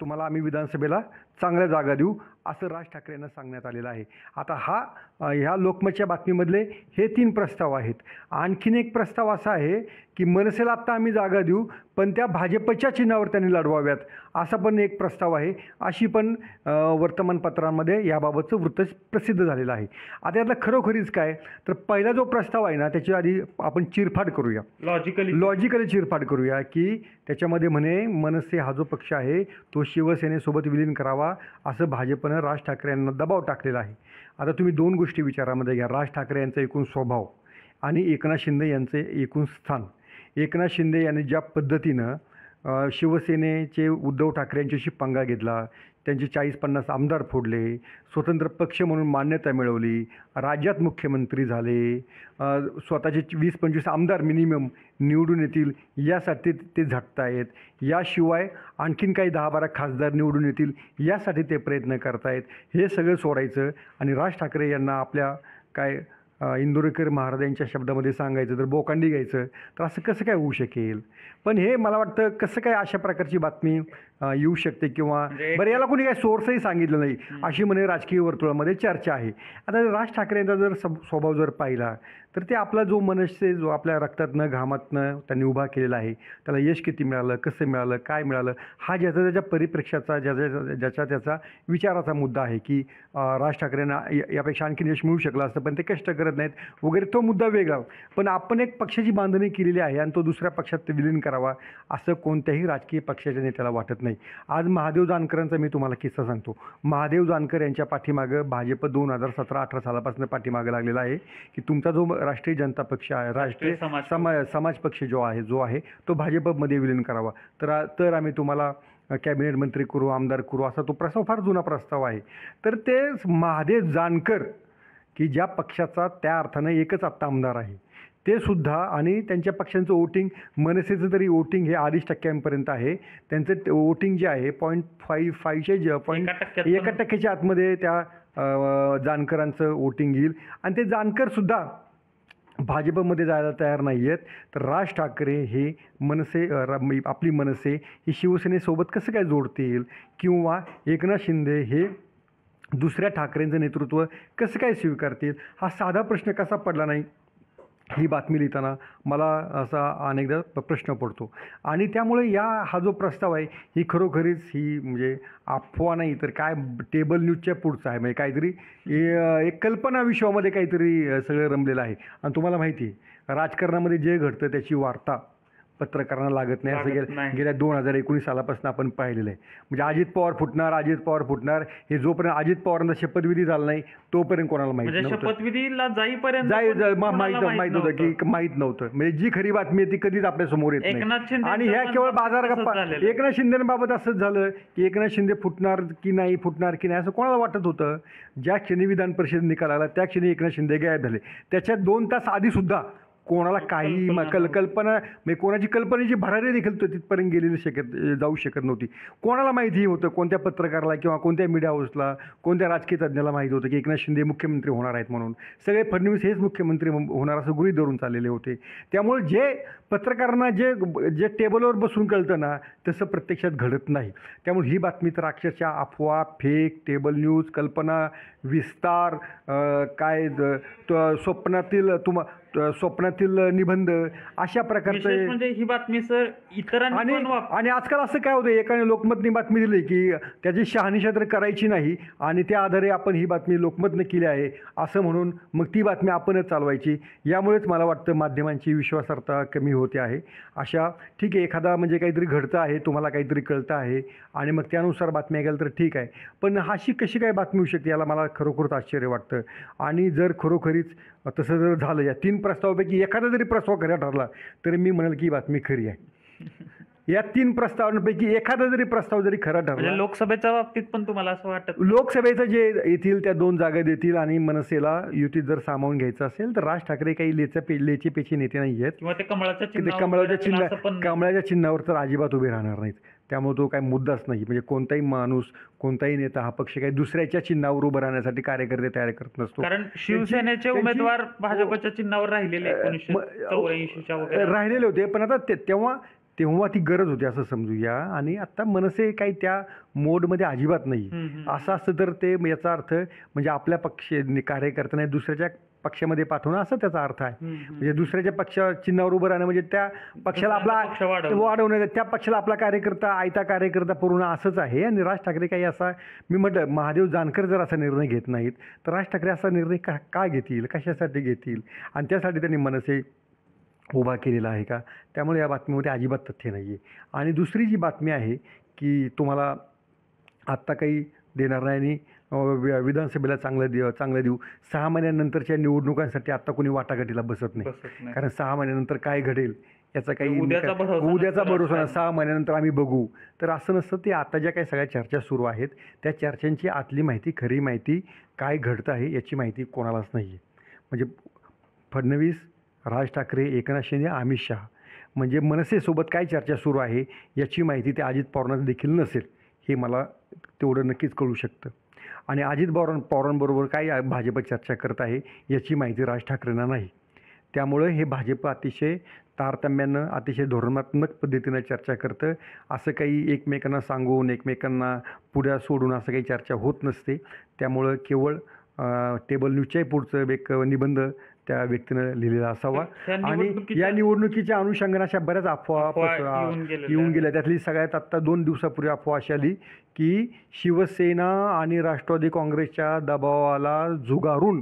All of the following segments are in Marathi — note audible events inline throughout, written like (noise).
तुम्हाला आम्ही विधानसभेला चांगल्या जागा देऊ असं राज ठाकरे यांना सांगण्यात आलेलं आहे आता हा ह्या लोकमतच्या बातमीमधले हे तीन प्रस्ताव आहेत आणखीन एक प्रस्ताव असा आहे की मनसेला आत्ता आम्ही जागा देऊ पण त्या भाजपच्या चिन्हावर त्यांनी लढवाव्यात असा पण एक प्रस्ताव आहे अशी पण वर्तमानपत्रांमध्ये याबाबतचं वृत्त प्रसिद्ध झालेलं आहे आता यातलं खरोखरीच काय तर पहिला जो प्रस्ताव आहे ना त्याच्या आधी आपण चिरफाड करूया लॉजिकली लॉजिकली चिरफाड करूया की त्याच्यामध्ये म्हणे मनसे हा जो पक्ष आहे तो शिवसेनेसोबत विलीन करावा असं भाजपनं राज ठाकरे यांना दबाव टाकलेला आहे आता तुम्ही दोन गोष्टी विचारामध्ये घ्या राज ठाकरे यांचा एकूण स्वभाव आणि एकनाथ शिंदे यांचे एकूण स्थान एकनाथ शिंदे यांनी ज्या पद्धतीनं शिवसेनेचे उद्धव ठाकरे यांच्याशी पंगा घेतला त्यांचे चाळीस पन्नास आमदार फोडले स्वतंत्र पक्ष म्हणून मान्यता मिळवली राज्यात मुख्यमंत्री झाले स्वतःचे वीस पंचवीस आमदार मिनिमम निवडून येतील यासाठी ते आहेत याशिवाय आणखीन काही दहा बारा खासदार निवडून येतील यासाठी ते प्रयत्न करतायत हे सगळं सोडायचं आणि राज ठाकरे यांना आपल्या काय इंदुरेकर महाराज यांच्या शब्दामध्ये सांगायचं जर बोकांडी घ्यायचं तर असं कसं काय होऊ शकेल पण हे मला वाटतं कसं काय अशा प्रकारची बातमी येऊ शकते किंवा म्हणजे बरं याला कोणी काही सोर्सही सांगितलं नाही अशी म्हणे राजकीय वर्तुळामध्ये चर्चा आहे आता राज ठाकरे यांचा जर स्वभाव जर पाहिला तर ते आपला जो मनसे जो आपल्या रक्तातनं घामातनं त्यांनी उभा केलेला आहे त्याला यश किती मिळालं कसं मिळालं काय मिळालं हा ज्याचा त्याच्या परिप्रेक्षाचा ज्याच्या ज्याचा त्याचा विचाराचा मुद्दा आहे की राज ठाकरेंना यापेक्षा आणखीन यश मिळू शकलं असतं पण ते कष्ट करत नाहीत वगैरे तो मुद्दा वेगळा पण आपण एक पक्षाची बांधणी केलेली आहे आणि तो दुसऱ्या पक्षात विलीन करा करावा असं कोणत्याही राजकीय पक्षाच्या नेत्याला वाटत नाही आज महादेव जानकरांचा मी तुम्हाला किस्सा सांगतो महादेव जानकर यांच्या पाठीमागं भाजप दोन हजार सतरा अठरा सालापासून पाठीमागं लागलेला आहे की तुमचा जो राष्ट्रीय जनता पक्ष आहे राष्ट्रीय समाज समाज पक्ष जो आहे जो आहे तो भाजपमध्ये विलीन करावा तर तर आम्ही तुम्हाला कॅबिनेट मंत्री करू आमदार करू असा तो प्रस्ताव फार जुना प्रस्ताव आहे तर ते महादेव जानकर की ज्या पक्षाचा त्या अर्थानं एकच आत्ता आमदार आहे ते सुद्धा आणि त्यांच्या पक्षांचं वोटिंग मनसेचं तरी वोटिंग हे अडीच टक्क्यांपर्यंत आहे त्यांचं वोटिंग जे आहे पॉईंट फाईव्ह फाईव्हच्या जे पॉईंट एका टक्क्याच्या आतमध्ये त्या जानकरांचं वोटिंग येईल आणि ते जानकरसुद्धा भाजपमध्ये जायला तयार नाही आहेत तर राज ठाकरे हे मनसे आपली मनसे ही शिवसेनेसोबत कसं काय जोडतील किंवा एकनाथ शिंदे हे दुसऱ्या ठाकरेंचं नेतृत्व कसं काय स्वीकारतील हा साधा प्रश्न कसा पडला नाही ही बातमी लिहिताना मला असा अनेकदा प्रश्न पडतो आणि त्यामुळे या हा जो प्रस्ताव आहे ही खरोखरीच ही म्हणजे अफवा नाही तर काय टेबल न्यूजच्या पुढचं आहे म्हणजे काहीतरी एक कल्पना विश्वामध्ये काहीतरी सगळं रमलेलं आहे आणि तुम्हाला माहिती आहे राजकारणामध्ये जे घडतं त्याची वार्ता पत्रकारांना लागत नाही असं गेल्या दोन हजार एकोणीस सालापासून आपण पाहिलेलं आहे म्हणजे अजित पवार फुटणार अजित पवार फुटणार हे जोपर्यंत अजित पवारांना शपथविधी झाला नाही तोपर्यंत कोणाला माहिती म्हणजे शपथविधीला जाईपर्यंत जाई माहित माहित होतं की माहीत माहित नव्हतं म्हणजे जी खरी बातमी आहे ती कधीच आपल्या समोर येत नाही आणि ह्या केवळ बाजार गप्पा एकनाथ शिंदेबाबत असंच झालं की एकनाथ शिंदे फुटणार की नाही फुटणार की नाही असं कोणाला वाटत होतं ज्या क्षणी विधान परिषद निकाल आला त्या क्षणी एकनाथ शिंदे गायब झाले त्याच्या दोन तास आधी सुद्धा कोणाला काही कल्पना म्हणजे कोणाची कल्पनेची भरारी देखील तो तिथपर्यंत गेलेली शकत जाऊ शकत नव्हती कोणाला माहिती होतं कोणत्या पत्रकाराला किंवा कोणत्या मीडिया हाऊसला कोणत्या राजकीय तज्ज्ञाला माहिती होतं की एकनाथ शिंदे मुख्यमंत्री होणार आहेत म्हणून सगळे फडणवीस हेच मुख्यमंत्री होणार असं गुरी धरून चाललेले होते त्यामुळे जे पत्रकारांना जे जे टेबलवर बसून कळतं ना तसं प्रत्यक्षात घडत नाही त्यामुळे ही बातमी तर अक्षरशः अफवा फेक टेबल न्यूज कल्पना विस्तार काय स्वप्नातील तुम स्वप्नातील निबंध अशा प्रकारचे म्हणजे ही बातमी सर इतर आणि आजकाल असं काय होतं एकाने लोकमतनी बातमी दिली की त्याची शहानिशा तर करायची नाही आणि त्या आधारे आपण ही बातमी लोकमतनं केली आहे असं म्हणून मग ती बातमी आपणच चालवायची यामुळेच मला वाटतं माध्यमांची विश्वासार्हता कमी होते आहे अशा ठीक आहे एखादा म्हणजे काहीतरी घडतं आहे तुम्हाला काहीतरी कळतं आहे आणि मग त्यानुसार बातम्या गेल्या तर ठीक आहे पण अशी कशी काय बातमी होऊ शकते याला मला खरोखरच आश्चर्य वाटतं आणि जर खरोखरीच तसं जर झालं या तीन प्रस्तावापैकी एखादा जरी प्रस्ताव खरा ठरला तरी मी म्हणेल की बातमी खरी आहे या तीन प्रस्तावांपैकी एखादा जरी प्रस्ताव जरी खरा ठरला म्हणजे लोकसभेच्या बाबतीत पण तुम्हाला असं वाटतं लोकसभेचं जे येतील त्या दोन जागा देतील आणि मनसेला युती जर सामावून घ्यायचं असेल तर राज ठाकरे काही लेचा पे लेचे पेचे नेते नाही आहेत कमळाच्या कमळाच्या चिन्ह कमळाच्या चिन्हावर तर अजिबात उभे राहणार नाहीत त्यामुळे तो काही मुद्दाच नाही म्हणजे कोणताही माणूस कोणताही नेता हा पक्ष काही दुसऱ्याच्या चिन्हावर उभं राहण्यासाठी कार्यकर्ते तयार करत नसतो कारण शिवसेनेचे उमेदवार हो. भाजपच्या चिन्हावर राहिलेले हो. राहिलेले होते पण आता तेव्हा तेव्हा ती गरज होती असं समजूया आणि आता मनसे काही त्या मोडमध्ये अजिबात नाही असं असतं तर ते याचा अर्थ म्हणजे आपल्या पक्ष कार्यकर्त्यांना दुसऱ्याच्या पक्षामध्ये पाठवणं असं त्याचा अर्थ आहे म्हणजे दुसऱ्याच्या पक्ष चिन्हावर उभं राहणं म्हणजे त्या पक्षाला आपला वाढवणं त्या पक्षाला आपला कार्यकर्ता आयता कार्यकर्ता पुरवणं असंच आहे आणि राज ठाकरे काही असा मी म्हटलं महादेव जानकर जर असा निर्णय घेत नाहीत तर राज ठाकरे असा निर्णय का का घेतील कशासाठी घेतील आणि त्यासाठी त्यांनी मनसे उभा केलेला आहे का त्यामुळे या बातमीमध्ये अजिबात तथ्य नाही आहे आणि दुसरी जी बातमी आहे की तुम्हाला आत्ता काही देणार नाही आणि विधानसभेला चांगलं दे चांगलं देऊ सहा महिन्यानंतरच्या निवडणुकांसाठी आत्ता कोणी वाटाघाटीला बसत नाही कारण सहा महिन्यानंतर काय घडेल याचा काही उद्याचा भरोसा सहा महिन्यानंतर आम्ही बघू तर असं नसतं ते आता ज्या काही सगळ्या चर्चा सुरू आहेत त्या चर्चांची आतली माहिती खरी माहिती काय घडतं आहे याची माहिती कोणालाच नाही आहे म्हणजे फडणवीस राज ठाकरे एकनाथ शिंदे अमित शहा म्हणजे मनसेसोबत काय चर्चा सुरू आहे याची माहिती ते अजित पवारांना देखील नसेल हे मला तेवढं नक्कीच कळू शकतं आणि अजित पवारां पवारांबरोबर काय भाजप चर्चा करत आहे याची माहिती राज ठाकरेंना नाही त्यामुळं हे भाजप अतिशय तारतम्यानं अतिशय धोरणात्मक पद्धतीनं चर्चा करतं असं काही एकमेकांना सांगून एकमेकांना पुढ्या सोडून असं काही चर्चा होत नसते त्यामुळं केवळ टेबल न्यूजच्याही पुढचं एक निबंध त्या व्यक्तीनं लिहिलेला असावा आणि या निवडणुकीच्या अनुषंगाने अशा बऱ्याच अफवा येऊन गेल्या त्यातली सगळ्यात आत्ता दोन दिवसापूर्वी अफवा अशी आली की शिवसेना आणि राष्ट्रवादी काँग्रेसच्या दबावाला झुगारून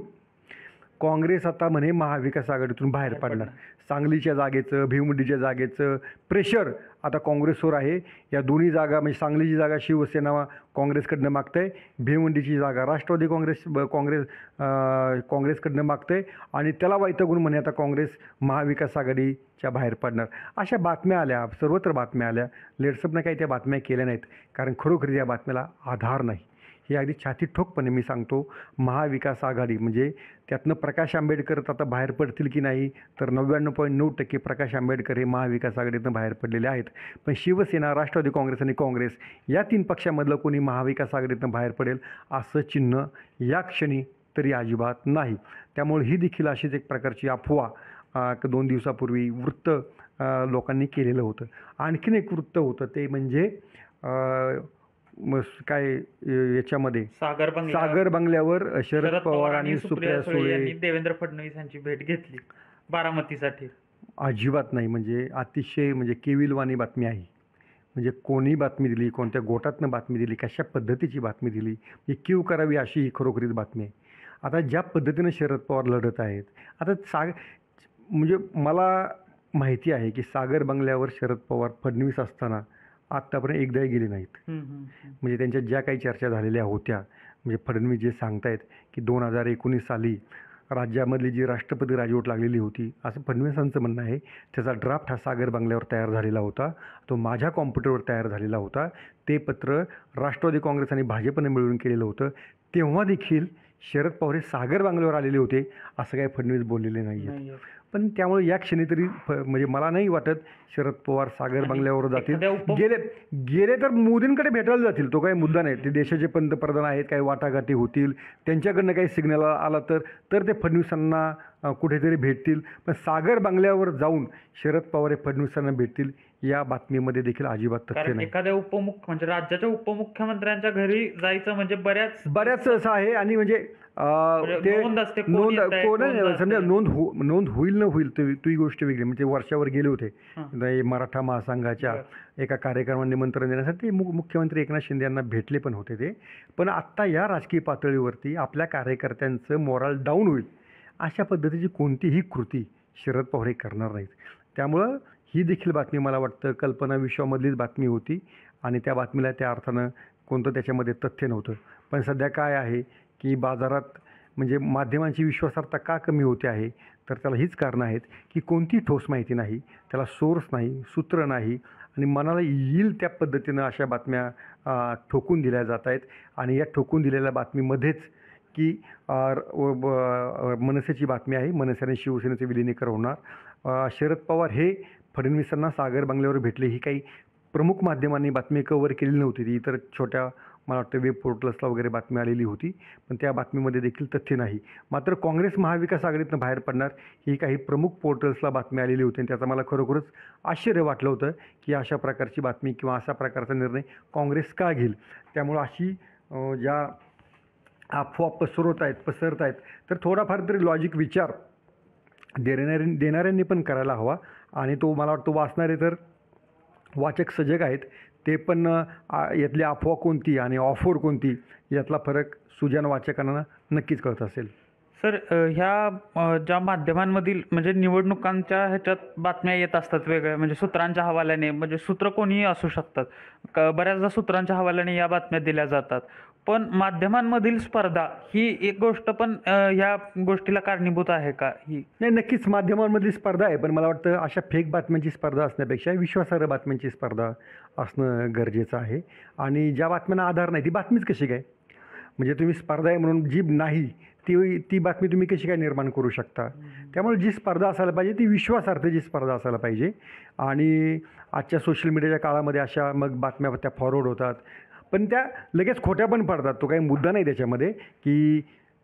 काँग्रेस आता म्हणे महाविकास आघाडीतून बाहेर पडणार सांगलीच्या जागेचं भिवमुंडीच्या जागेचं प्रेशर आता काँग्रेसवर आहे या दोन्ही जागा म्हणजे सांगलीची जागा शिवसेना काँग्रेसकडनं मागतं आहे भिवंडीची जागा राष्ट्रवादी काँग्रेस काँग्रेस काँग्रेसकडनं मागतं आहे आणि त्याला वैतगुण म्हणे आता काँग्रेस महाविकास आघाडीच्या बाहेर पडणार अशा बातम्या आल्या सर्वत्र बातम्या आल्या लेट्सअपनं काही त्या बातम्या केल्या नाहीत कारण खरोखरच या बातम्याला आधार नाही हे अगदी छाती ठोकपणे मी सांगतो महाविकास आघाडी म्हणजे त्यातनं प्रकाश आंबेडकर आता बाहेर पडतील की नाही तर नव्याण्णव पॉईंट नऊ टक्के प्रकाश आंबेडकर हे महाविकास आघाडीतनं बाहेर पडलेले आहेत पण शिवसेना राष्ट्रवादी काँग्रेस आणि काँग्रेस या तीन पक्षामधलं कोणी महाविकास आघाडीतनं बाहेर पडेल असं चिन्ह या क्षणी तरी अजिबात नाही त्यामुळे ही देखील अशीच एक प्रकारची अफवा दोन दिवसापूर्वी वृत्त लोकांनी केलेलं होतं आणखीन एक वृत्त होतं ते म्हणजे काय याच्यामध्ये सागर सागर बंगल्यावर शरद पवार आणि सुप्रिया यांनी देवेंद्र फडणवीस यांची भेट घेतली बारामतीसाठी अजिबात नाही म्हणजे अतिशय म्हणजे केविलवाणी बातमी आहे म्हणजे कोणी बातमी दिली कोणत्या गोटातनं बातमी दिली कशा पद्धतीची बातमी दिली ही म्हणजे क्यू करावी अशी ही खरोखरीच बातमी आहे आता ज्या पद्धतीनं शरद पवार लढत आहेत आता साग म्हणजे मला माहिती आहे की सागर बंगल्यावर शरद पवार फडणवीस असताना आत्तापर्यंत एकदाही गेले नाहीत म्हणजे त्यांच्या ज्या काही चर्चा झालेल्या होत्या म्हणजे फडणवीस जे सांगतायत की दोन हजार एकोणीस साली राज्यामधली जी राष्ट्रपती राजवट लागलेली होती असं फडणवीसांचं म्हणणं आहे त्याचा ड्राफ्ट हा सागर बंगल्यावर तयार झालेला होता तो माझ्या कॉम्प्युटरवर तयार झालेला होता ते पत्र राष्ट्रवादी काँग्रेस आणि भाजपने मिळून केलेलं होतं तेव्हा देखील शरद पवार हे सागर बांगल्यावर आलेले होते असं काही फडणवीस बोललेले नाही आहेत पण त्यामुळे या क्षणी तरी म्हणजे मला नाही वाटत शरद पवार सागर बंगल्यावर जातील गेले गेले तर मोदींकडे भेटायला जातील तो काही मुद्दा नाही ते देशाचे पंतप्रधान आहेत काही वाटाघाटी होतील त्यांच्याकडनं काही सिग्नल आला तर तर ते फडणवीसांना कुठेतरी भेटतील पण सागर बंगल्यावर जाऊन शरद पवार हे फडणवीसांना भेटतील या बातमीमध्ये देखील अजिबात तथ्य कारण नाही एखाद्या उपमुख्य म्हणजे राज्याच्या उपमुख्यमंत्र्यांच्या घरी जायचं म्हणजे बऱ्याच बऱ्याच असं आहे आणि म्हणजे, म्हणजे ते नोंद समजा नोंद हो, नोंद होईल न होईल ती गोष्ट वेगळी म्हणजे वर्षावर गेले होते मराठा महासंघाच्या एका कार्यक्रमात निमंत्रण देण्यासाठी मुख्यमंत्री एकनाथ शिंदे यांना भेटले पण होते ते पण आत्ता या राजकीय पातळीवरती आपल्या कार्यकर्त्यांचं मॉरल डाऊन होईल अशा पद्धतीची कोणतीही कृती शरद पवार हे करणार नाहीत त्यामुळं ही देखील बातमी मला वाटतं कल्पना विश्वामधलीच बातमी होती आणि त्या बातमीला त्या अर्थानं कोणतं त्याच्यामध्ये तथ्य नव्हतं पण सध्या काय आहे की बाजारात म्हणजे माध्यमांची विश्वासार्हता का कमी होते आहे तर त्याला हीच कारणं आहेत की कोणती ठोस माहिती नाही त्याला सोर्स नाही सूत्र नाही आणि मनाला येईल त्या पद्धतीनं अशा बातम्या ठोकून दिल्या जात आहेत आणि या ठोकून दिलेल्या बातमीमध्येच की मनसेची बातमी आहे मनसे आणि शिवसेनेचे विलीनीकरण होणार शरद पवार हे फडणवीसांना सागर बंगल्यावर भेटले ही काही प्रमुख माध्यमांनी बातमी कव्हर केली नव्हती ती इतर छोट्या मला वाटतं वेब पोर्टल्सला वगैरे बातमी आलेली होती पण त्या बातमीमध्ये देखील तथ्य नाही मात्र काँग्रेस महाविकास आघाडीतनं बाहेर पडणार ही काही प्रमुख पोर्टल्सला बातमी आलेली होती आणि त्याचा मला खरोखरच आश्चर्य वाटलं होतं की अशा प्रकारची बातमी किंवा अशा प्रकारचा निर्णय काँग्रेस का घेईल त्यामुळं अशी ज्या अफवा पसरवत आहेत पसरत आहेत तर थोडाफार तरी लॉजिक विचार देणाऱ्या देणाऱ्यांनी पण करायला हवा आणि तो मला वाटतो वाचणारे तर वाचक सजग आहेत ते पण यातली अफवा कोणती आणि ऑफोर कोणती यातला फरक सुजान वाचकांना नक्कीच कळत असेल सर ह्या ज्या माध्यमांमधील म्हणजे निवडणुकांच्या ह्याच्यात बातम्या येत असतात वेगळ्या म्हणजे सूत्रांच्या हवाल्याने म्हणजे सूत्र कोणीही असू शकतात बऱ्याचदा सूत्रांच्या हवाल्याने या बातम्या दिल्या जातात पण माध्यमांमधील स्पर्धा ही एक गोष्ट पण ह्या गोष्टीला कारणीभूत आहे का ही नाही नक्कीच माध्यमांमधली स्पर्धा आहे पण मला वाटतं अशा फेक बातम्यांची स्पर्धा असण्यापेक्षा विश्वासार्ह बातम्यांची स्पर्धा असणं गरजेचं आहे आणि ज्या बातम्यांना आधार नाही ती बातमीच कशी काय म्हणजे तुम्ही स्पर्धा आहे म्हणून जी नाही ती ती बातमी तुम्ही कशी काय निर्माण करू शकता त्यामुळे जी स्पर्धा असायला पाहिजे ती विश्वासार्थ जी स्पर्धा असायला पाहिजे आणि आजच्या सोशल मीडियाच्या काळामध्ये अशा मग बातम्या त्या फॉरवर्ड होतात पण त्या लगेच खोट्या पण पडतात तो काही मुद्दा नाही त्याच्यामध्ये की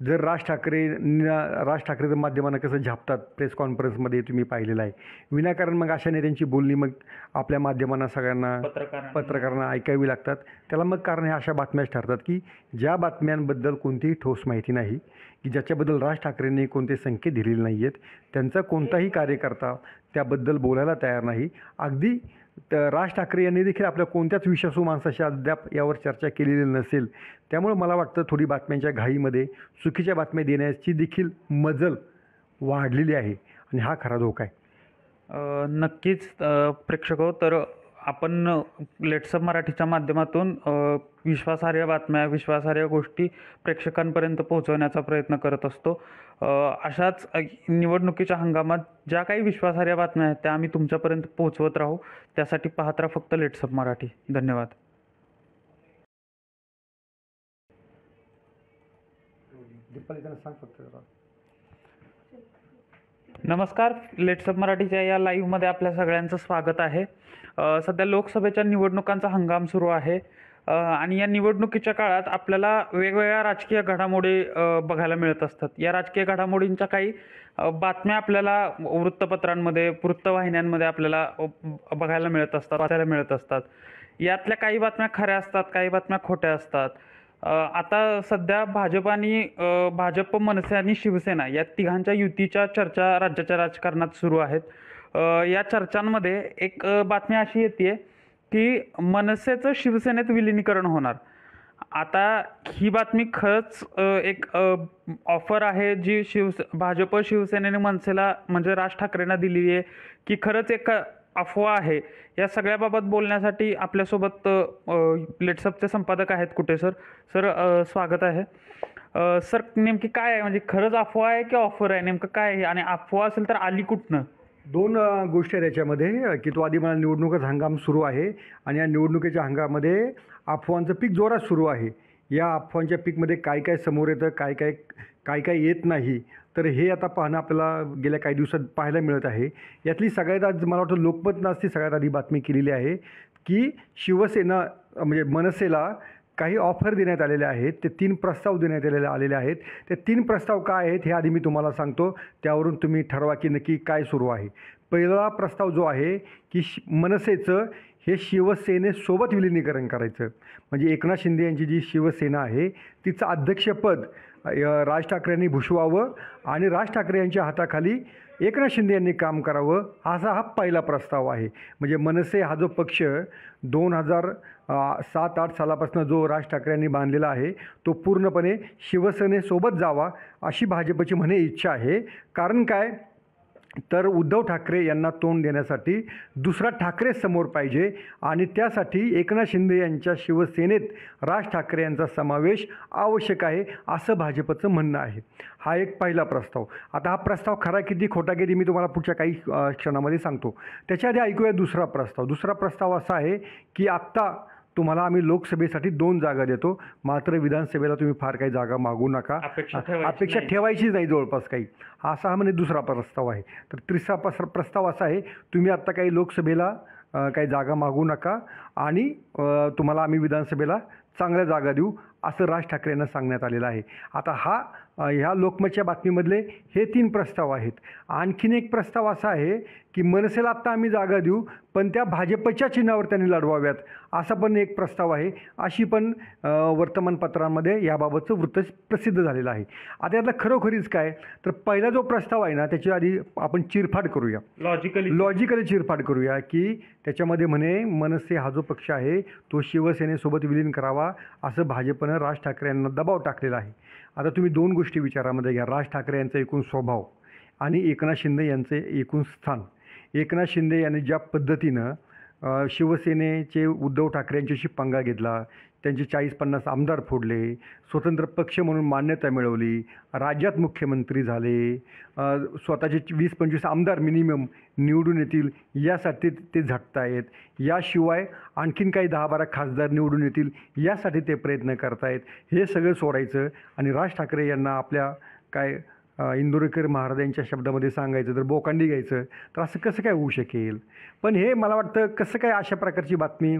जर राज ठाकरे राज ठाकरेचं माध्यमांना कसं झापतात प्रेस कॉन्फरन्समध्ये तुम्ही पाहिलेलं आहे विनाकारण मग अशा नेत्यांची बोलणी मग आपल्या माध्यमांना सगळ्यांना पत्रकारांना ऐकावी लागतात त्याला मग कारण हे अशा बातम्याच ठरतात की ज्या बातम्यांबद्दल कोणतीही ठोस माहिती नाही की ज्याच्याबद्दल राज ठाकरेंनी कोणते संकेत दिलेले नाही आहेत त्यांचा कोणताही कार्यकर्ता त्याबद्दल बोलायला तयार नाही अगदी तर राज ठाकरे यांनी देखील आपल्या कोणत्याच विश्वासू माणसाशी अद्याप यावर चर्चा केलेली नसेल त्यामुळे मला वाटतं थोडी बातम्यांच्या घाईमध्ये चुकीच्या बातम्या देण्याची देखील मजल वाढलेली आहे आणि हा खरा धोका आहे नक्कीच प्रेक्षक हो, तर आपण लेट्सअप मराठीच्या माध्यमातून विश्वासार्ह बातम्या विश्वासार्ह गोष्टी प्रेक्षकांपर्यंत पोहोचवण्याचा प्रयत्न करत असतो अशाच निवडणुकीच्या हंगामात ज्या काही विश्वासार्ह बातम्या आहेत त्या आम्ही तुमच्यापर्यंत पोहोचवत राहू त्यासाठी पाहत राहा फक्त लेट्सअप मराठी धन्यवाद नमस्कार लेट्सअप मराठीच्या या लाईव्हमध्ये आपल्या सगळ्यांचं स्वागत आहे सध्या लोकसभेच्या निवडणुकांचा हंगाम सुरू आहे आणि या निवडणुकीच्या काळात आपल्याला वेगवेगळ्या राजकीय घडामोडी बघायला मिळत असतात या राजकीय घडामोडींच्या काही बातम्या आपल्याला वृत्तपत्रांमध्ये वृत्तवाहिन्यांमध्ये आपल्याला बघायला मिळत असतात वाचायला मिळत असतात यातल्या काही बातम्या खऱ्या असतात काही बातम्या खोट्या असतात आता सध्या भाजप आणि भाजप मनसे आणि शिवसेना या तिघांच्या युतीच्या चर्चा राज्याच्या राजकारणात सुरू आहेत या चर्चांमध्ये एक बातमी अशी येते की मनसेचं शिवसेनेत विलीनीकरण होणार आता ही बातमी खरंच एक ऑफर आहे जी शिवसे भाजप शिवसेनेने मनसेला म्हणजे राज ठाकरेंना दिलेली आहे की खरंच एक अफवा आहे या सगळ्याबाबत बोलण्यासाठी आपल्यासोबत लेट्सअपचे संपादक आहेत कुठे सर सर स्वागत आहे सर नेमकी काय आहे म्हणजे खरंच अफवा आहे की ऑफर आहे नेमकं काय आहे आणि अफवा असेल तर आली कुठनं दोन गोष्टी आहेत याच्यामध्ये की तो आधी मला निवडणुकाचा हंगाम सुरू आहे आणि या निवडणुकीच्या हंगामामध्ये अफवांचं पीक जोरात सुरू आहे या अफवांच्या पीकमध्ये काय काय समोर येतं काय काय काय काय येत नाही तर हे आता पाहणं आपल्याला गेल्या काही दिवसात पाहायला मिळत आहे यातली सगळ्यात आज मला वाटतं लोकमत नास्ती सगळ्यात आधी बातमी केलेली आहे की शिवसेना म्हणजे मनसेला काही ऑफर देण्यात आलेल्या आहेत ते तीन प्रस्ताव देण्यात आलेले आलेले आहेत ते तीन प्रस्ताव काय आहेत हे आधी मी तुम्हाला सांगतो त्यावरून तुम्ही ठरवा की नक्की काय सुरू आहे पहिला प्रस्ताव जो आहे की मनसेचं हे शिवसेनेसोबत विलीनीकरण करायचं म्हणजे एकनाथ शिंदे यांची जी शिवसेना आहे तिचं अध्यक्षपद राज ठाकरेंनी भूषवावं आणि राज ठाकरे यांच्या हाताखाली एकनाथ शिंदे यांनी काम करावं असा हा पहिला प्रस्ताव आहे म्हणजे मनसे हा जो पक्ष दोन हजार सात आठ सालापासून जो राज ठाकरे यांनी बांधलेला आहे तो पूर्णपणे शिवसेनेसोबत जावा अशी भाजपची म्हणे इच्छा आहे कारण काय तर उद्धव ठाकरे यांना तोंड देण्यासाठी दुसरा ठाकरे समोर पाहिजे आणि त्यासाठी एकनाथ शिंदे यांच्या शिवसेनेत राज ठाकरे यांचा समावेश आवश्यक आहे असं भाजपचं म्हणणं आहे हा एक पहिला प्रस्ताव आता हा प्रस्ताव खरा किती खोटा किती मी तुम्हाला पुढच्या काही क्षणामध्ये सांगतो त्याच्या आधी ऐकूया दुसरा प्रस्ताव दुसरा प्रस्ताव असा आहे की आत्ता तुम्हाला आम्ही लोकसभेसाठी दोन जागा देतो मात्र विधानसभेला तुम्ही फार काही जागा मागू नका अपेक्षा ठेवायचीच नाही जवळपास काही असा हा म्हणजे दुसरा प्रस्ताव आहे तर तिसरा प्रस्ताव प्रस्ताव असा आहे तुम्ही आत्ता काही लोकसभेला काही जागा मागू नका आणि तुम्हाला आम्ही विधानसभेला चांगल्या जागा देऊ असं राज ठाकरे यांना सांगण्यात आलेलं आहे आता हा ह्या लोकमतच्या बातमीमधले हे तीन प्रस्ताव आहेत आणखीन एक प्रस्ताव असा आहे की मनसेला आत्ता आम्ही जागा देऊ पण त्या भाजपच्या चिन्हावर त्यांनी लढवाव्यात असा पण एक प्रस्ताव आहे अशी पण वर्तमानपत्रांमध्ये याबाबतचं वृत्त प्रसिद्ध झालेलं आहे आता यातला खरोखरीच काय तर पहिला जो प्रस्ताव आहे ना त्याच्या आधी आपण चिरफाड करूया लॉजिकली लॉजिकली चिरफाड करूया की त्याच्यामध्ये म्हणे मनसे हा जो पक्ष आहे तो शिवसेनेसोबत विलीन करावा असं भाजपनं राज ठाकरे यांना दबाव टाकलेला आहे आता तुम्ही दोन गोष्टी विचारामध्ये घ्या राज ठाकरे यांचा एकूण स्वभाव आणि एकनाथ शिंदे यांचे एकूण स्थान एकनाथ शिंदे यांनी ज्या पद्धतीनं शिवसेनेचे उद्धव ठाकरे यांच्याशी पंगा घेतला त्यांचे चाळीस पन्नास आमदार फोडले स्वतंत्र पक्ष म्हणून मान्यता मिळवली राज्यात मुख्यमंत्री झाले स्वतःचे वीस पंचवीस आमदार मिनिमम निवडून येतील यासाठी ते आहेत याशिवाय आणखीन काही दहा बारा खासदार निवडून येतील यासाठी ते प्रयत्न करतायत हे सगळं सोडायचं आणि राज ठाकरे यांना आपल्या काय इंदोरेकर महाराजांच्या शब्दामध्ये सांगायचं तर बोकांडी घ्यायचं तर असं कसं काय होऊ शकेल पण हे मला वाटतं कसं काय अशा प्रकारची बातमी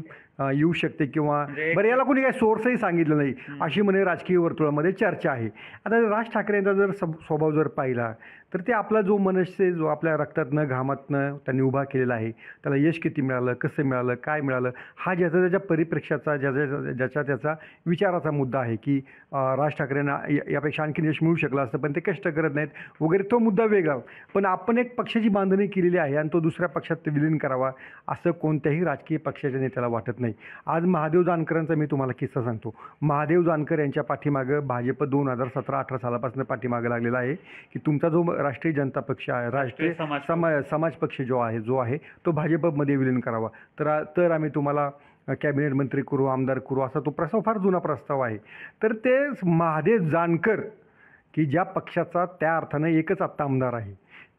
येऊ शकते किंवा म्हणजे बरं याला कोणी काही सोर्सही सांगितलं नाही अशी म्हणे राजकीय वर्तुळामध्ये चर्चा आहे आता राज ठाकरेंचा जर स्वभाव जर पाहिला तर ते आपला जो मनसे जो आपल्या रक्तातनं घामातनं त्यांनी उभा केलेला आहे त्याला यश किती मिळालं कसं मिळालं काय मिळालं हा ज्याचा त्याच्या परिप्रेक्षाचा ज्याच्या ज्याच्या त्याचा विचाराचा मुद्दा आहे की राज ठाकरेंना यापेक्षा आणखी यश मिळू शकलं असतं पण ते कष्ट करत नाहीत वगैरे तो मुद्दा वेगळा पण आपण एक पक्षाची बांधणी केलेली आहे आणि तो दुसऱ्या पक्षात विलीन करा करावा असं कोणत्याही राजकीय पक्षाच्या नेत्याला वाटत नाही आज महादेव जानकरांचा मी तुम्हाला किस्सा सांगतो महादेव जानकर यांच्या पाठीमागं भाजप दोन हजार सतरा अठरा सालापासून पाठीमागं लागलेला आहे की तुमचा जो राष्ट्रीय जनता पक्ष आहे राष्ट्रीय समाज समाज पक्ष जो आहे जो आहे तो भाजपमध्ये विलीन करावा तर तर आम्ही तुम्हाला कॅबिनेट मंत्री करू आमदार करू असा तो प्रस्ताव फार जुना प्रस्ताव आहे तर ते महादेव जानकर की ज्या पक्षाचा त्या अर्थानं एकच आत्ता आमदार आहे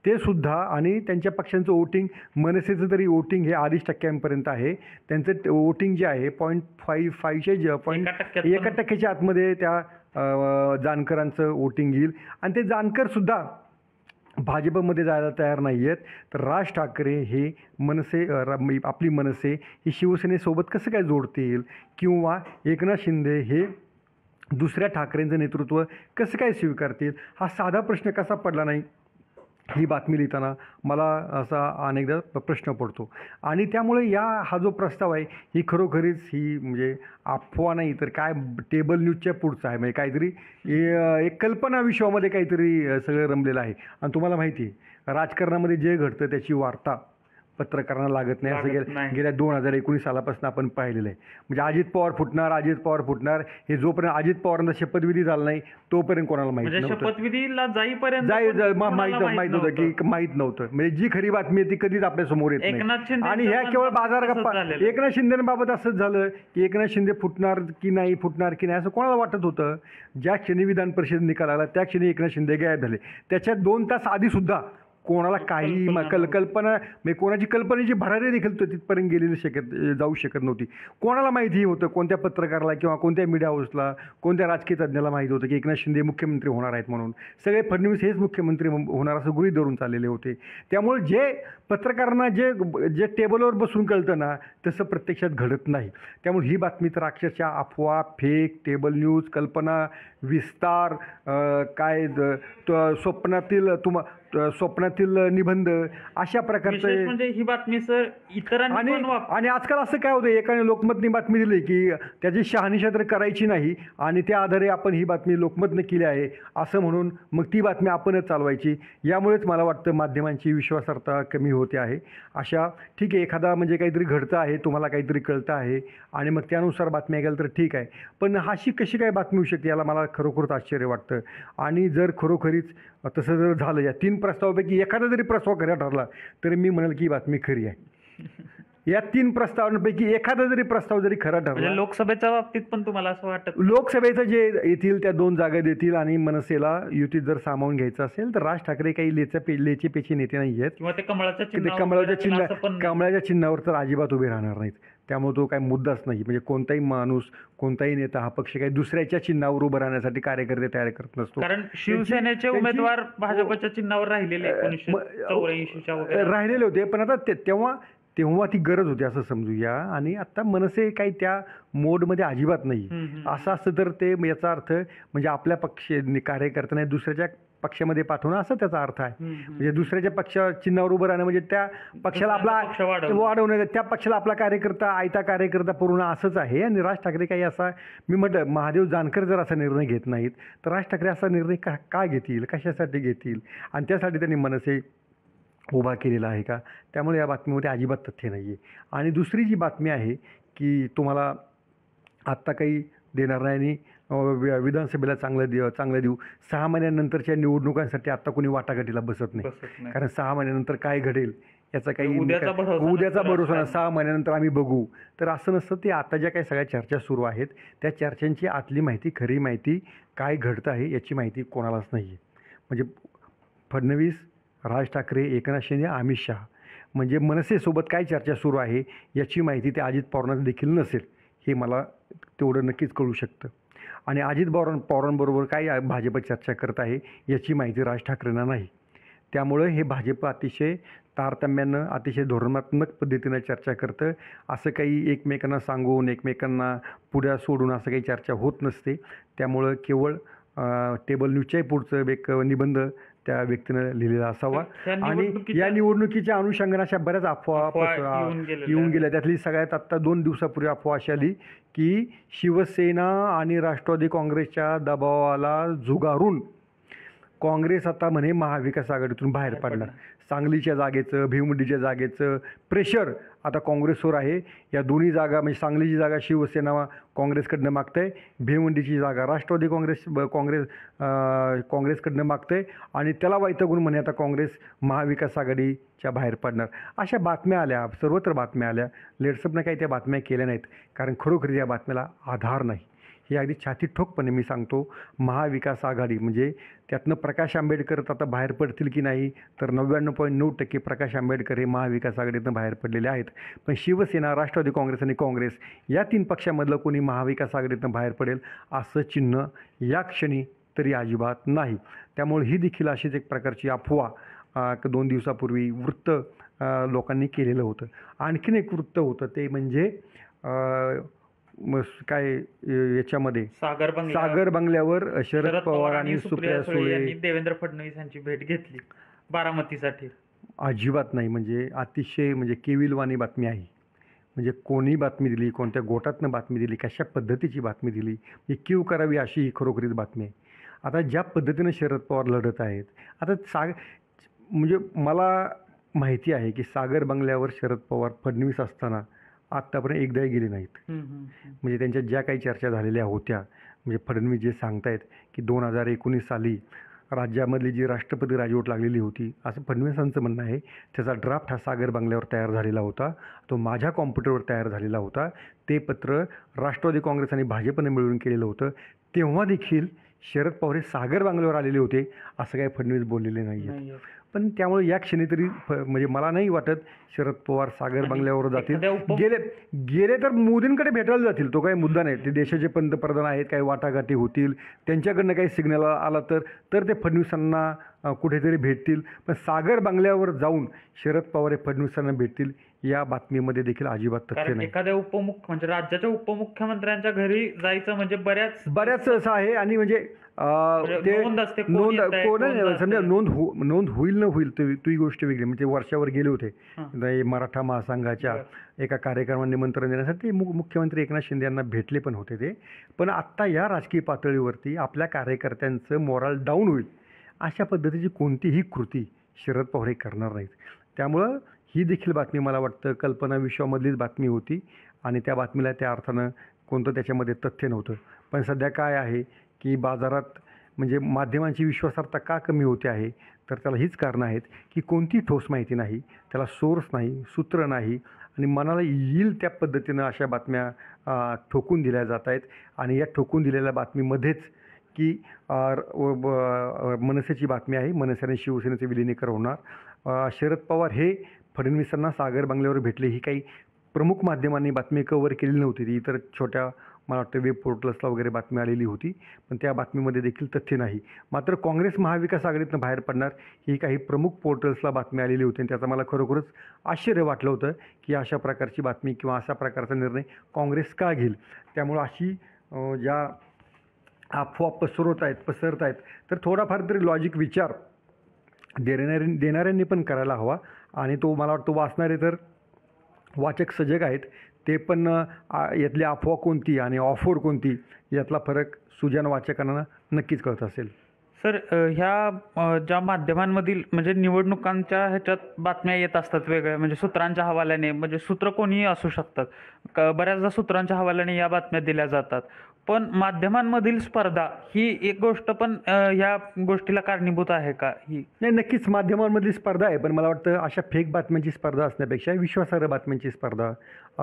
ते सुद्धा आणि त्यांच्या पक्षांचं वोटिंग मनसेचं तरी वोटिंग हे अडीच टक्क्यांपर्यंत आहे त्यांचं वोटिंग जे आहे पॉईंट फाईव्ह फाईव्हच्या ज पॉईंट एका टक्क्याच्या आतमध्ये त्या जानकरांचं वोटिंग येईल आणि ते जानकरसुद्धा भाजपमध्ये जायला तयार नाही आहेत तर राज ठाकरे हे मनसे आपली मनसे ही शिवसेनेसोबत कसं काय जोडतील किंवा एकनाथ शिंदे हे दुसऱ्या ठाकरेंचं नेतृत्व कसं काय स्वीकारतील हा साधा प्रश्न कसा पडला नाही ही बातमी लिहिताना मला असा अनेकदा प्रश्न पडतो आणि त्यामुळे या हा जो प्रस्ताव आहे ही खरोखरीच ही म्हणजे अफवा नाही तर काय टेबल न्यूजच्या पुढचं आहे म्हणजे काहीतरी एक कल्पना विश्वामध्ये काहीतरी सगळं रमलेलं आहे आणि तुम्हाला माहिती आहे राजकारणामध्ये जे घडतं त्याची वार्ता पत्रकारांना लागत नाही असं गेल्या दोन हजार एकोणीस सालापासून आपण पाहिलेलं आहे म्हणजे अजित पवार फुटणार अजित पवार फुटणार हे जोपर्यंत अजित पवारांना शपथविधी झाला नाही तोपर्यंत कोणाला माहिती म्हणजे शपथविधीला जाईपर्यंत जाई माहित की माहित नव्हतं म्हणजे जी खरी बातमी आहे ती कधीच आपल्या समोर येत नाही आणि ह्या केवळ बाजार गप्पा एकनाथ शिंदेबाबत असंच झालं की एकनाथ शिंदे फुटणार की नाही फुटणार की नाही असं कोणाला वाटत होतं ज्या क्षणी विधान परिषद निकाल आला त्या क्षणी एकनाथ शिंदे गायब झाले त्याच्या दोन तास आधी सुद्धा कोणाला काही कल कल्पना म्हणजे कोणाची कल्पना जी भरारी देखील तो तिथपर्यंत गेलेली शकत जाऊ शकत नव्हती कोणाला माहिती होतं कोणत्या पत्रकाराला किंवा कोणत्या मीडिया हाऊसला कोणत्या राजकीय तज्ज्ञाला माहिती होतं की एकनाथ शिंदे मुख्यमंत्री होणार आहेत म्हणून सगळे फडणवीस हेच मुख्यमंत्री होणार असं गृहीत धरून चाललेले होते त्यामुळे जे पत्रकारांना जे जे टेबलवर बसून कळतं ना तसं प्रत्यक्षात घडत नाही त्यामुळे ही बातमी तर अक्षरशः अफवा फेक टेबल न्यूज कल्पना विस्तार काय स्वप्नातील तुम स्वप्नातील निबंध अशा प्रकारचे म्हणजे ही बातमी सर इतर आणि आजकाल असं काय होतं एकाने लोकमतनी बातमी दिली की त्याची शहानिशा तर करायची नाही आणि त्या आधारे आपण ही बातमी लोकमतनं केली आहे असं म्हणून मग ती बातमी आपणच चालवायची यामुळेच मला वाटतं माध्यमांची विश्वासार्हता कमी होते आहे अशा ठीक आहे एखादा म्हणजे काहीतरी घडतं आहे तुम्हाला काहीतरी कळतं आहे आणि मग त्यानुसार बातमी गेल्या तर ठीक आहे पण अशी कशी काय बातमी होऊ शकते याला मला खरोखरच आश्चर्य वाटतं आणि जर खरोखरीच तसं जर झालं या तीन प्रस्तावापैकी एखादा जरी प्रस्ताव खरा ठरला तरी मी म्हणाल की बातमी खरी आहे (laughs) या तीन प्रस्तावांपैकी एखादा जरी प्रस्ताव जरी खरा ठरला म्हणजे लोकसभेच्या बाबतीत पण तुम्हाला असं वाटतं लोकसभेचं जे येथील त्या दोन जागा देतील आणि मनसेला युतीत जर सामावून घ्यायचं असेल तर राज ठाकरे काही लेचा लेचे पेचे नेते नाही आहेत कमळाच्या कमळाच्या कमळाच्या चिन्हावर तर अजिबात उभे राहणार नाहीत त्यामुळे तो काही मुद्दाच नाही म्हणजे कोणताही माणूस कोणताही नेता हा पक्ष काही दुसऱ्याच्या चिन्हावर उभं राहण्यासाठी कार्यकर्ते तयार करत नसतो कारण शिवसेनेचे उमेदवार हो. भाजपच्या चिन्हावर राहिलेले राहिलेले होते पण आता तेव्हा तेव्हा ती गरज होती असं समजूया आणि आता मनसे काही त्या मोडमध्ये अजिबात नाही असं असतं तर ते याचा अर्थ म्हणजे आपल्या पक्ष कार्यकर्त्यांना दुसऱ्याच्या पक्षामध्ये पाठवणं असं त्याचा अर्थ आहे म्हणजे दुसऱ्याच्या पक्ष चिन्हावर उभं राहणं म्हणजे त्या पक्षाला आपला वाढवणं त्या पक्षाला आपला कार्यकर्ता आयता कार्यकर्ता पूर्ण असंच आहे आणि राज ठाकरे काही असा मी म्हटलं महादेव जानकर जर असा निर्णय घेत नाहीत तर राज ठाकरे असा निर्णय का का घेतील कशासाठी घेतील आणि त्यासाठी त्यांनी मनसे उभा केलेला आहे का त्यामुळे या बातमीमध्ये अजिबात तथ्य नाही आहे आणि दुसरी जी बातमी आहे की तुम्हाला आत्ता काही देणार नाही आणि विधानसभेला चांगलं दे चांगलं देऊ सहा महिन्यानंतरच्या निवडणुकांसाठी आत्ता कोणी वाटाघाटीला बसत नाही कारण सहा महिन्यानंतर काय घडेल याचा काही उद्याचा भरोसा ना सहा महिन्यानंतर आम्ही बघू तर असं नसतं ते आता ज्या काही सगळ्या चर्चा सुरू आहेत त्या चर्चांची आतली माहिती खरी माहिती काय घडतं आहे याची माहिती कोणालाच नाही आहे म्हणजे फडणवीस राज ठाकरे एकनाथ शिंदे अमित शहा म्हणजे मनसेसोबत काय चर्चा सुरू आहे याची माहिती त्या अजित पवारांना देखील नसेल हे मला तेवढं नक्कीच कळू शकतं आणि अजित पवारां पवारांबरोबर काय भाजप चर्चा करत आहे याची माहिती राज ठाकरेंना नाही त्यामुळं हे भाजप अतिशय तारतम्यानं अतिशय धोरणात्मक पद्धतीनं चर्चा करतं असं काही एकमेकांना सांगून एकमेकांना पुढ्या सोडून असं काही चर्चा होत नसते त्यामुळं केवळ टेबल न्यूजच्याही पुढचं एक निबंध त्या व्यक्तीनं लिहिलेला असावा आणि या निवडणुकीच्या अनुषंगाने अशा बऱ्याच अफवा येऊन गेल्या त्यातली सगळ्यात आत्ता दोन दिवसापूर्वी अफवा अशी आली की शिवसेना आणि राष्ट्रवादी काँग्रेसच्या दबावाला झुगारून काँग्रेस आता म्हणे महाविकास आघाडीतून बाहेर पडणार सांगलीच्या जागेचं भिवंडीच्या जागेचं प्रेशर आता काँग्रेसवर आहे या दोन्ही जागा म्हणजे सांगलीची जागा शिवसेना काँग्रेसकडनं मागतं आहे भिवंडीची जागा राष्ट्रवादी काँग्रेस काँग्रेस काँग्रेसकडनं मागतं आहे आणि त्याला वैतगुण म्हणे आता काँग्रेस महाविकास आघाडीच्या बाहेर पडणार अशा बातम्या आल्या सर्वत्र बातम्या आल्या लेडसपनं काही त्या बातम्या केल्या नाहीत कारण खरोखर या बातम्याला आधार नाही हे अगदी छाती ठोकपणे मी सांगतो महाविकास आघाडी म्हणजे त्यातनं प्रकाश आंबेडकर आता बाहेर पडतील की नाही तर नव्याण्णव पॉईंट नऊ टक्के प्रकाश आंबेडकर हे महाविकास आघाडीतनं बाहेर पडलेले आहेत पण शिवसेना राष्ट्रवादी काँग्रेस आणि काँग्रेस या तीन पक्षामधलं कोणी महाविकास आघाडीतनं बाहेर पडेल असं चिन्ह या क्षणी तरी अजिबात नाही त्यामुळे ही देखील अशीच एक प्रकारची अफवा दोन दिवसापूर्वी वृत्त लोकांनी केलेलं होतं आणखीन एक वृत्त होतं ते म्हणजे काय याच्यामध्ये सागर सागर बंगल्यावर शरद पवार आणि सुप्रिया सुळे देवेंद्र फडणवीस यांची भेट घेतली बारामतीसाठी अजिबात नाही म्हणजे अतिशय म्हणजे केविलवाणी बातमी आहे म्हणजे कोणी बातमी दिली कोणत्या गोटातनं बातमी दिली कशा पद्धतीची बातमी दिली ही म्हणजे क्यू करावी अशी ही खरोखरीच बातमी आहे आता ज्या पद्धतीनं शरद पवार लढत आहेत आता साग म्हणजे मला माहिती आहे की सागर बंगल्यावर शरद पवार फडणवीस असताना आत्तापर्यंत एकदाही गेले नाहीत म्हणजे त्यांच्या ज्या काही चर्चा झालेल्या होत्या म्हणजे फडणवीस जे सांगतायत की दोन हजार एकोणीस साली राज्यामधली जी राष्ट्रपती राजवट लागलेली होती असं फडणवीसांचं म्हणणं आहे त्याचा ड्राफ्ट हा सागर बंगल्यावर तयार झालेला होता तो माझ्या कॉम्प्युटरवर तयार झालेला होता ते पत्र राष्ट्रवादी काँग्रेस आणि भाजपने मिळून केलेलं होतं तेव्हा देखील शरद पवार हे सागर बांगल्यावर आलेले होते असं काही फडणवीस बोललेले नाही आहेत पण त्यामुळे या क्षणी तरी म्हणजे मला नाही वाटत शरद पवार सागर बंगल्यावर जातील गेले गेले तर मोदींकडे भेटायला जातील तो काही मुद्दा नाही ते देशाचे पंतप्रधान आहेत काही वाटाघाटी होतील त्यांच्याकडनं काही सिग्नल आला तर तर ते फडणवीसांना कुठेतरी भेटतील पण सागर बंगल्यावर जाऊन शरद पवार हे फडणवीसांना भेटतील या बातमीमध्ये देखील अजिबात तथ्य नाही एखाद्या उपमुख्य म्हणजे राज्याच्या उपमुख्यमंत्र्यांच्या घरी जायचं म्हणजे बऱ्याच बऱ्याच असं आहे आणि म्हणजे, म्हणजे नोंद हो-, नोंद होईल न होईल ती ती गोष्ट वेगळी म्हणजे वर्षावर गेले होते मराठा महासंघाच्या एका कार्यक्रमात निमंत्रण देण्यासाठी मुख्यमंत्री एकनाथ शिंदे यांना भेटले पण होते ते पण आत्ता या राजकीय पातळीवरती आपल्या कार्यकर्त्यांचं मॉरल डाऊन होईल अशा पद्धतीची कोणतीही कृती शरद पवार हे करणार नाहीत त्यामुळं ही देखील बातमी मला वाटतं कल्पना विश्वामधलीच बातमी होती आणि त्या बातमीला त्या अर्थानं कोणतं त्याच्यामध्ये तथ्य नव्हतं पण सध्या काय आहे की बाजारात म्हणजे माध्यमांची विश्वासार्हता का कमी होते आहे तर त्याला हीच कारणं आहेत की कोणती ठोस माहिती नाही त्याला सोर्स नाही सूत्र नाही आणि मनाला येईल त्या पद्धतीनं अशा बातम्या ठोकून दिल्या जात आहेत आणि या ठोकून दिलेल्या बातमीमध्येच की मनसेची बातमी आहे मनसेने शिवसेनेचे विलिनीकरण होणार शरद पवार हे फडणवीसांना सागर बंगल्यावर भेटले ही काही प्रमुख माध्यमांनी बातमी कवर केली नव्हती ती इतर छोट्या मला वाटतं वेब पोर्टल्सला वगैरे बातमी आलेली होती पण त्या बातमीमध्ये देखील तथ्य नाही मात्र काँग्रेस महाविकास आघाडीतनं बाहेर पडणार ही काही प्रमुख पोर्टल्सला बातमी आलेली होती आणि मला खरोखरच आश्चर्य वाटलं होतं की अशा प्रकारची बातमी किंवा अशा प्रकारचा निर्णय काँग्रेस का घेईल त्यामुळं अशी ज्या अफवा पसरवत आहेत पसरत आहेत तर थोडाफार तरी लॉजिक विचार देणाऱ्या देणाऱ्यांनी पण करायला हवा आणि तो मला वाटतो वाचणारे तर वाचक सजग आहेत ते पण यातली अफवा कोणती आणि ऑफर कोणती यातला फरक सुजन वाचकांना नक्कीच कळत असेल सर ह्या ज्या माध्यमांमधील म्हणजे निवडणुकांच्या ह्याच्यात बातम्या येत असतात वेगळ्या म्हणजे सूत्रांच्या हवाल्याने म्हणजे सूत्र कोणीही असू शकतात बऱ्याचदा सूत्रांच्या हवाल्याने या बातम्या दिल्या जातात पण माध्यमांमधील स्पर्धा ही एक गोष्ट पण ह्या गोष्टीला कारणीभूत आहे का ही नाही नक्कीच माध्यमांमधली स्पर्धा आहे पण मला वाटतं अशा फेक बातम्यांची स्पर्धा असण्यापेक्षा विश्वासार्ह बातम्यांची स्पर्धा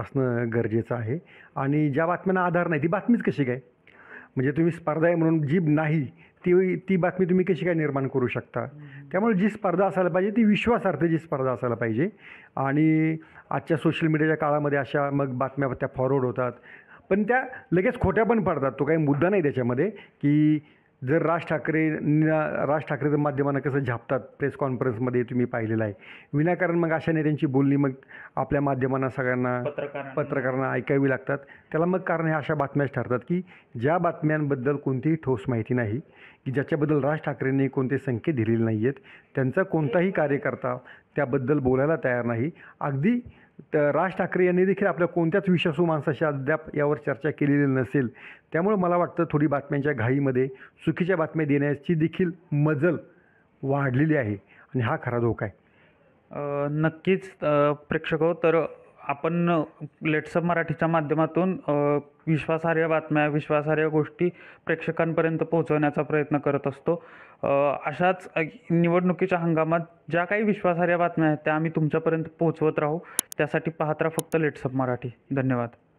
असणं गरजेचं आहे आणि ज्या बातम्यांना आधार नाही ती बातमीच कशी काय म्हणजे तुम्ही स्पर्धा आहे म्हणून जी नाही ती ती बातमी तुम्ही कशी काय निर्माण करू शकता त्यामुळे जी स्पर्धा असायला पाहिजे ती विश्वासार्थ जी स्पर्धा असायला पाहिजे आणि आजच्या सोशल मीडियाच्या काळामध्ये अशा मग बातम्या त्या फॉरवर्ड होतात पण त्या लगेच खोट्या पण पडतात तो काही मुद्दा नाही त्याच्यामध्ये की जर राज ठाकरे राज ठाकरेचं माध्यमांना कसं झापतात प्रेस कॉन्फरन्समध्ये तुम्ही पाहिलेलं आहे विनाकारण मग अशा नेत्यांची बोलणी मग आपल्या माध्यमांना सगळ्यांना पत्रकारांना ऐकावी लागतात त्याला मग कारण हे अशा बातम्याच ठरतात की ज्या बातम्यांबद्दल कोणतीही ठोस माहिती नाही की ज्याच्याबद्दल राज ठाकरेंनी कोणते संकेत दिलेले नाही आहेत त्यांचा कोणताही कार्यकर्ता त्याबद्दल बोलायला तयार नाही अगदी त राज ठाकरे यांनी देखील आपल्या कोणत्याच विश्वासू माणसाशी अद्याप यावर चर्चा केलेली नसेल त्यामुळं मला वाटतं थोडी बातम्यांच्या घाईमध्ये चुकीच्या बातम्या देण्याची देखील मजल वाढलेली आहे आणि हा खरा धोका आहे नक्कीच प्रेक्षक हो, तर आपण लेट्सअप मराठीच्या माध्यमातून विश्वासार्ह बातम्या विश्वासार्ह गोष्टी प्रेक्षकांपर्यंत पोहोचवण्याचा प्रयत्न करत असतो अशाच निवडणुकीच्या हंगामात ज्या काही विश्वासार्ह बातम्या आहेत त्या आम्ही तुमच्यापर्यंत पोहोचवत राहू त्यासाठी पाहत राहा फक्त लेट्सअप मराठी धन्यवाद